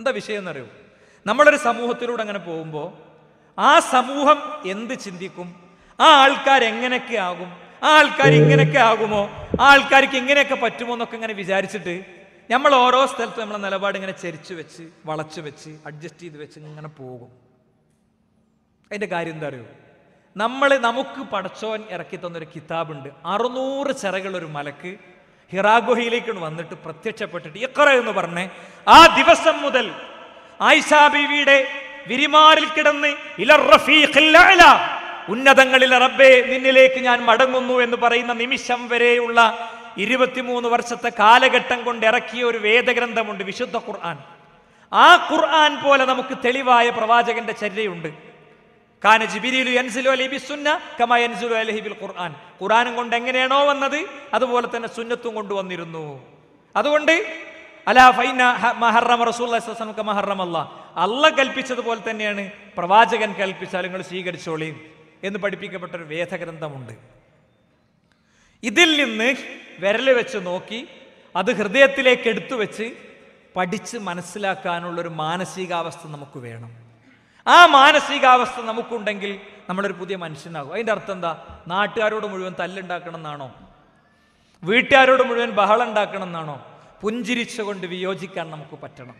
എന്താ വിഷയം എന്നറിയൂ നമ്മളൊരു സമൂഹത്തിലൂടെ അങ്ങനെ പോകുമ്പോൾ ആ സമൂഹം എന്ത് ചിന്തിക്കും ആ ആൾക്കാർ എങ്ങനെയൊക്കെ ആകും ആ ആൾക്കാർ ഇങ്ങനെയൊക്കെ ആകുമോ ആ ആൾക്കാർക്ക് ഇങ്ങനെയൊക്കെ പറ്റുമോ എന്നൊക്കെ ഇങ്ങനെ വിചാരിച്ചിട്ട് നമ്മൾ ഓരോ സ്ഥലത്തും നമ്മളെ നിലപാട് ഇങ്ങനെ ചെരിച്ചു വെച്ച് വളച്ചു വെച്ച് അഡ്ജസ്റ്റ് ചെയ്ത് വെച്ച് ഇങ്ങനെ പോകും അതിൻ്റെ കാര്യം എന്താ അറിയോ നമ്മൾ നമുക്ക് പടച്ചോൻ ഇറക്കി തന്നൊരു കിതാബുണ്ട് അറുന്നൂറ് ചിറകളൊരു മലക്ക് ഹിറാഗുഹയിലേക്ക് വന്നിട്ട് പ്രത്യക്ഷപ്പെട്ടിട്ട് ഇക്കറ എന്ന് പറഞ്ഞേ ആ ദിവസം മുതൽ ആയിഷാ ബിവിയുടെ വിരിമാറിൽ കിടന്ന് ഇല ഉന്നതങ്ങളിൽ റബ്ബേ നിന്നിലേക്ക് ഞാൻ മടങ്ങുന്നു എന്ന് പറയുന്ന നിമിഷം വരെയുള്ള ഇരുപത്തിമൂന്ന് വർഷത്തെ കാലഘട്ടം കൊണ്ട് ഇറക്കിയ ഒരു വേദഗ്രന്ഥമുണ്ട് വിശുദ്ധ ഖുർആൻ ആ ഖുർആൻ പോലെ നമുക്ക് തെളിവായ പ്രവാചകന്റെ ചര്യയുണ്ട് കാന ജിബിരിലു എൻസിലു അലി സുന്ന കമ എൻസിലു അലഹി ബിൽ ഖുർആൻ ഖുർആാനും കൊണ്ട് എങ്ങനെയാണോ വന്നത് അതുപോലെ തന്നെ സുന്നത്തും കൊണ്ടുവന്നിരുന്നു അതുകൊണ്ട് അല്ല കൽപ്പിച്ചതുപോലെ തന്നെയാണ് പ്രവാചകൻ കൽപ്പിച്ചാൽ നിങ്ങൾ സ്വീകരിച്ചോളീം എന്ന് പഠിപ്പിക്കപ്പെട്ട ഒരു വേദഗ്രന്ഥമുണ്ട് ഇതിൽ നിന്ന് വിരൽ വെച്ച് നോക്കി അത് ഹൃദയത്തിലേക്ക് എടുത്തു വെച്ച് പഠിച്ച് മനസ്സിലാക്കാനുള്ളൊരു മാനസികാവസ്ഥ നമുക്ക് വേണം ആ മാനസികാവസ്ഥ നമുക്കുണ്ടെങ്കിൽ നമ്മളൊരു പുതിയ മനുഷ്യനാകും അതിൻ്റെ അർത്ഥം എന്താ നാട്ടുകാരോട് മുഴുവൻ തല്ലുണ്ടാക്കണം എന്നാണോ വീട്ടുകാരോട് മുഴുവൻ ബഹളം ഉണ്ടാക്കണം എന്നാണോ പുഞ്ചിരിച്ചുകൊണ്ട് വിയോജിക്കാൻ നമുക്ക് പറ്റണം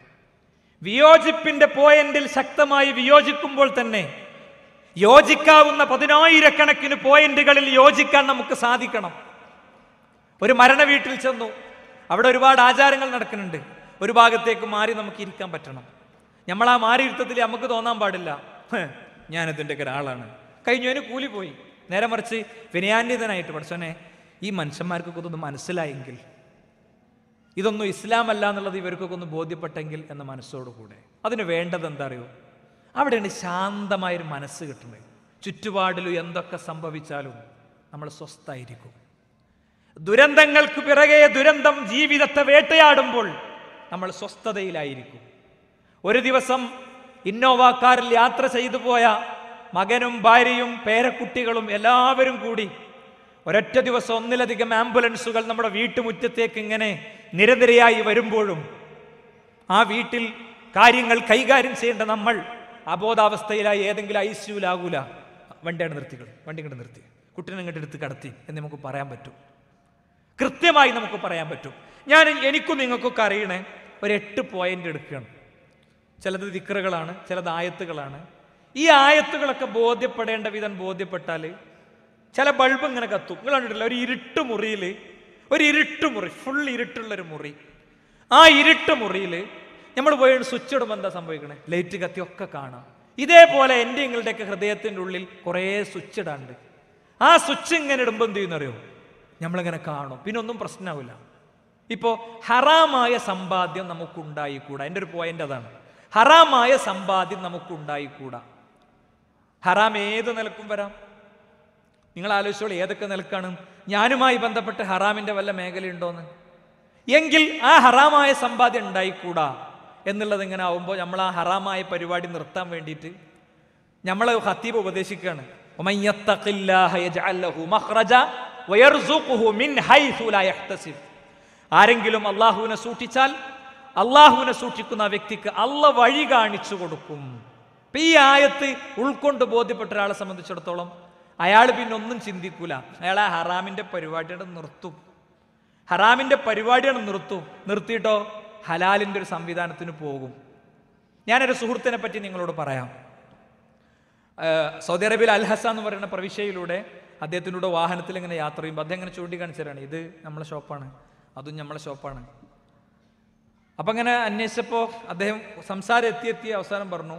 വിയോജിപ്പിൻ്റെ പോയിന്റിൽ ശക്തമായി വിയോജിക്കുമ്പോൾ തന്നെ യോജിക്കാവുന്ന പതിനായിരക്കണക്കിന് പോയിന്റുകളിൽ യോജിക്കാൻ നമുക്ക് സാധിക്കണം ഒരു മരണ വീട്ടിൽ ചെന്നു അവിടെ ഒരുപാട് ആചാരങ്ങൾ നടക്കുന്നുണ്ട് ഒരു ഭാഗത്തേക്ക് മാറി നമുക്ക് ഇരിക്കാൻ പറ്റണം നമ്മൾ ആ മാറിയിരുത്തത്തിൽ നമുക്ക് തോന്നാൻ പാടില്ല ഞാനതിൻ്റെ ഒക്കെ ഒരാളാണ് കഴിഞ്ഞവന് കൂലി പോയി നേരെ മറിച്ച് വിനയാന്വിതനായിട്ട് പഠിച്ചോനെ ഈ മനുഷ്യന്മാർക്കൊക്കെ ഒന്ന് മനസ്സിലായെങ്കിൽ ഇതൊന്നും ഇസ്ലാം അല്ല എന്നുള്ളത് ഇവർക്കൊക്കെ ഒന്ന് ബോധ്യപ്പെട്ടെങ്കിൽ എന്ന മനസ്സോടുകൂടെ അതിന് വേണ്ടത് എന്താ അറിയോ അവിടെയാണ് ശാന്തമായൊരു മനസ്സ് കിട്ടുന്നത് ചുറ്റുപാടിലും എന്തൊക്കെ സംഭവിച്ചാലും നമ്മൾ സ്വസ്ഥായിരിക്കും ദുരന്തങ്ങൾക്ക് പിറകെ ദുരന്തം ജീവിതത്തെ വേട്ടയാടുമ്പോൾ നമ്മൾ സ്വസ്ഥതയിലായിരിക്കും ഒരു ദിവസം ഇന്നോവ കാറിൽ യാത്ര ചെയ്തു പോയ മകനും ഭാര്യയും പേരക്കുട്ടികളും എല്ലാവരും കൂടി ഒരൊറ്റ ദിവസം ഒന്നിലധികം ആംബുലൻസുകൾ നമ്മുടെ വീട്ടുമുറ്റത്തേക്ക് ഇങ്ങനെ നിരനിരയായി വരുമ്പോഴും ആ വീട്ടിൽ കാര്യങ്ങൾ കൈകാര്യം ചെയ്യേണ്ട നമ്മൾ അബോധാവസ്ഥയിലായി ഏതെങ്കിലും ഐ സിയുലാകൂല വണ്ടിയാണ് നിർത്തികൾ വണ്ടി ഇങ്ങോട്ട് നിർത്തി കുട്ടീനെ ഇങ്ങോട്ട് എടുത്ത് കടത്തി എന്ന് നമുക്ക് പറയാൻ പറ്റും കൃത്യമായി നമുക്ക് പറയാൻ പറ്റും ഞാൻ എനിക്കും നിങ്ങൾക്കൊക്കെ അറിയണേ ഒരു എട്ട് പോയിന്റ് എടുക്കുകയാണ് ചിലത് ദിക്റുകളാണ് ചിലത് ആയത്തുകളാണ് ഈ ആയത്തുകളൊക്കെ ബോധ്യപ്പെടേണ്ട വിധം ബോധ്യപ്പെട്ടാൽ ചില ബൾബ് ഇങ്ങനെ കത്തും നിങ്ങൾ കണ്ടിട്ടില്ല ഒരു ഇരുട്ട് മുറിയിൽ ഒരു ഇരുട്ട് മുറി ഫുൾ ഇരുട്ടുള്ളൊരു മുറി ആ ഇരുട്ട് മുറിയിൽ നമ്മൾ പോയി സ്വിച്ച് ഇടുമ്പോൾ എന്താ സംഭവിക്കണേ ലൈറ്റ് കത്തി ഒക്കെ കാണാം ഇതേപോലെ എൻ്റെ നിങ്ങളുടെയൊക്കെ ഹൃദയത്തിൻ്റെ ഉള്ളിൽ കുറേ സ്വിച്ച് ഇടാണ്ട് ആ സ്വിച്ച് ഇങ്ങനെ ഇടുമ്പോൾ എന്ത് ചെയ്യുന്നറിയോ നമ്മളിങ്ങനെ കാണും പിന്നെ ഒന്നും പ്രശ്നമാവില്ല ഇപ്പോൾ ഹറാമായ സമ്പാദ്യം നമുക്കുണ്ടായിക്കൂടാ എൻ്റെ ഒരു പോയിന്റ് അതാണ് ഹറാമായ സമ്പാദ്യം നമുക്കുണ്ടായിക്കൂടാ ഹറാം ഏത് നിലക്കും വരാം നിങ്ങൾ ആലോചിച്ചോളൂ ഏതൊക്കെ നിലക്കാണ് ഞാനുമായി ബന്ധപ്പെട്ട് ഹറാമിൻ്റെ വല്ല മേഖലയുണ്ടോന്ന് എങ്കിൽ ആ ഹറാമായ സമ്പാദ്യം ഉണ്ടായിക്കൂടാ എന്നുള്ളത് ഇങ്ങനെ ആവുമ്പോൾ നമ്മൾ ആ ഹറാമായ പരിപാടി നിർത്താൻ വേണ്ടിയിട്ട് നമ്മളെ ഹത്തീബ് ഉപദേശിക്കുകയാണ് ആരെങ്കിലും അള്ളാഹുവിനെ സൂക്ഷിച്ചാൽ അള്ളാഹുവിനെ സൂക്ഷിക്കുന്ന വ്യക്തിക്ക് അള്ള വഴി കാണിച്ചു കൊടുക്കും ഇപ്പം ഈ ആയത്ത് ഉൾക്കൊണ്ട് ബോധ്യപ്പെട്ട ഒരാളെ സംബന്ധിച്ചിടത്തോളം അയാൾ പിന്നെ ഒന്നും ചിന്തിക്കൂല അയാൾ ഹറാമിന്റെ ഹറാമിൻ്റെ പരിപാടിയുടെ നിർത്തും ഹറാമിൻ്റെ പരിപാടിയാണ് നിർത്തും നിർത്തിയിട്ടോ ഹലാലിൻ്റെ ഒരു സംവിധാനത്തിന് പോകും ഞാനൊരു സുഹൃത്തിനെ പറ്റി നിങ്ങളോട് പറയാം സൗദി അറേബ്യയിൽ അൽഹസ എന്ന് പറയുന്ന പ്രവിശ്യയിലൂടെ അദ്ദേഹത്തിനൂടെ വാഹനത്തിൽ ഇങ്ങനെ യാത്ര ചെയ്യുമ്പോൾ അദ്ദേഹം ഇങ്ങനെ ചൂണ്ടിക്കാണിച്ചതാണ് ഇത് നമ്മളെ ഷോപ്പാണ് അതും നമ്മളെ ഷോപ്പാണ് അപ്പം അങ്ങനെ അന്വേഷിച്ചപ്പോൾ അദ്ദേഹം സംസാരം എത്തി അവസാനം പറഞ്ഞു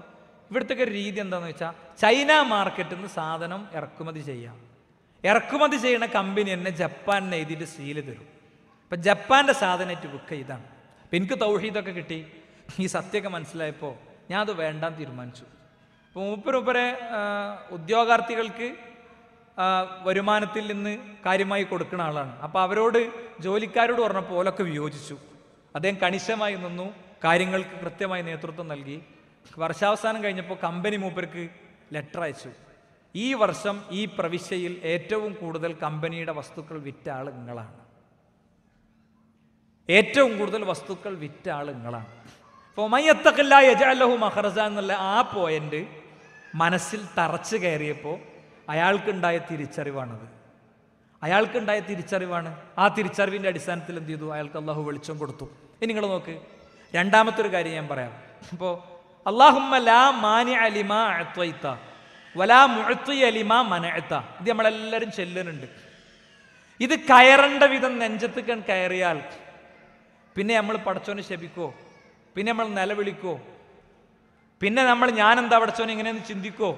ഇവിടുത്തെ ഒരു രീതി എന്താണെന്ന് വെച്ചാൽ ചൈന മാർക്കറ്റിൽ നിന്ന് സാധനം ഇറക്കുമതി ചെയ്യാം ഇറക്കുമതി ചെയ്യുന്ന കമ്പനി തന്നെ ജപ്പാനിന് എഴുതിയിട്ട് സീല് തരും അപ്പം ജപ്പാൻ്റെ സാധനമായിട്ട് ബുക്ക് ഇതാണ് അപ്പം എനിക്ക് തൗഹീദൊക്കെ കിട്ടി ഈ സത്യമൊക്കെ മനസ്സിലായപ്പോൾ ഞാൻ അത് വേണ്ടാന്ന് തീരുമാനിച്ചു അപ്പോൾ മൂപ്പരൂപ്പരെ ഉദ്യോഗാർത്ഥികൾക്ക് വരുമാനത്തിൽ നിന്ന് കാര്യമായി കൊടുക്കുന്ന ആളാണ് അപ്പോൾ അവരോട് ജോലിക്കാരോട് പറഞ്ഞപ്പോൾ ഓലൊക്കെ വിയോജിച്ചു അദ്ദേഹം കണിശമായി നിന്നു കാര്യങ്ങൾക്ക് കൃത്യമായി നേതൃത്വം നൽകി വർഷാവസാനം കഴിഞ്ഞപ്പോൾ കമ്പനി മൂപ്പർക്ക് ലെറ്റർ അയച്ചു ഈ വർഷം ഈ പ്രവിശ്യയിൽ ഏറ്റവും കൂടുതൽ കമ്പനിയുടെ വസ്തുക്കൾ വിറ്റ ആൾ നിങ്ങളാണ് ഏറ്റവും കൂടുതൽ വസ്തുക്കൾ വിറ്റ ആൾ നിങ്ങളാണ് ഇപ്പോൾ മയ്യത്തക്കല്ല യജാലഹു മഹറസ എന്നുള്ള ആ പോയിന്റ് മനസ്സിൽ തറച്ചു കയറിയപ്പോൾ അയാൾക്കുണ്ടായ തിരിച്ചറിവാണത് അയാൾക്കുണ്ടായ തിരിച്ചറിവാണ് ആ തിരിച്ചറിവിൻ്റെ അടിസ്ഥാനത്തിൽ എന്ത് ചെയ്തു അയാൾക്ക് അള്ളാഹു വെളിച്ചം കൊടുത്തു ഇനി നിങ്ങൾ നോക്ക് രണ്ടാമത്തെ ഒരു കാര്യം ഞാൻ പറയാം അപ്പോൾ അള്ളാഹുമ്മ ലാ വലാ ഇത് നമ്മളെല്ലാവരും ചെല്ലുന്നുണ്ട് ഇത് കയറേണ്ട വിധം നെഞ്ചത്തുക്കൻ കയറിയാൽ പിന്നെ നമ്മൾ പടച്ചോനെ ശപിക്കോ പിന്നെ നമ്മൾ നിലവിളിക്കോ പിന്നെ നമ്മൾ ഞാനെന്താ പടച്ചോനെ ഇങ്ങനെയൊന്ന് ചിന്തിക്കോ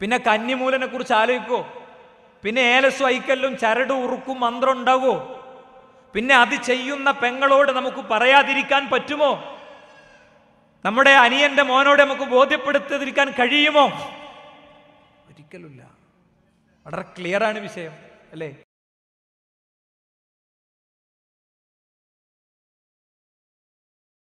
പിന്നെ കന്നിമൂലനെ കുറിച്ച് ആലോചിക്കോ പിന്നെ ഏലസും ഐക്കല്ലും ചരട് ഉറുക്കും മന്ത്രം ഉണ്ടാകുമോ പിന്നെ അത് ചെയ്യുന്ന പെങ്ങളോട് നമുക്ക് പറയാതിരിക്കാൻ പറ്റുമോ നമ്മുടെ അനിയന്റെ മോനോട് നമുക്ക് ബോധ്യപ്പെടുത്തിയിരിക്കാൻ കഴിയുമോ ഒരിക്കലുമില്ല വളരെ ക്ലിയറാണ് വിഷയം അല്ലേ